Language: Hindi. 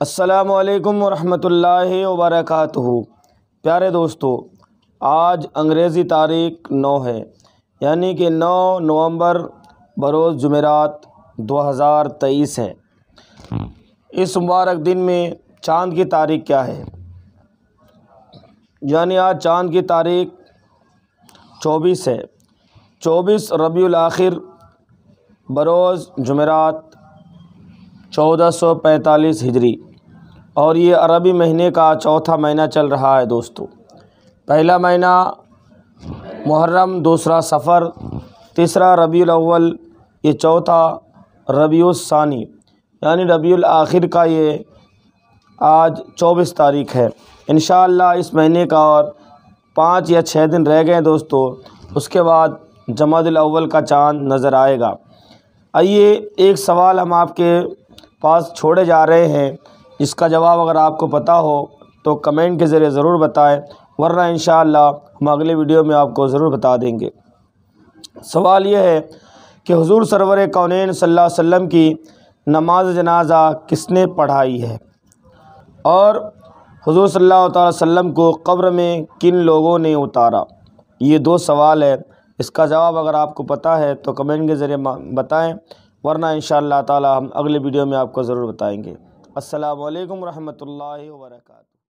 असलकम वरहमतुल्लाह वबरकत प्यारे दोस्तों आज अंग्रेज़ी तारीख नौ है यानी कि नौ नवंबर बरोज़ जुमेरात 2023 है इस मुबारक दिन में चांद की तारीख क्या है यानी आज चांद की तारीख 24 है 24 रबीउल आखिर बरोज़ जुमेरात चौदह सौ पैंतालीस हिजरी और ये अरबी महीने का चौथा महीना चल रहा है दोस्तों पहला महीना मुहर्रम दूसरा सफ़र तीसरा रबी अव्वल ये चौथा रबीसानी यानी रबी आखिर का ये आज चौबीस तारीख है इन इस महीने का और पाँच या छः दिन रह गए दोस्तों उसके बाद जमातव्वल का चांद नज़र आएगा आइए एक सवाल हम आपके पास छोड़े जा रहे हैं इसका जवाब अगर आपको पता हो तो कमेंट के ज़रिए ज़रूर बताएं वरना इन हम अगले वीडियो में आपको ज़रूर बता देंगे सवाल यह है कि हुजूर सरवर कौन वसल्लम की नमाज जनाजा किसने पढ़ाई है और हुजूर सल्लल्लाहु अलैहि वसल्लम को कब्र में किन लोगों ने उतारा ये दो सवाल है इसका जवाब अगर आपको पता है तो कमेंट के ज़रिए बताएं वरना इन शाह हम अगले वीडियो में आपको ज़रूर बताएंगे असलकम वरहमल वर्का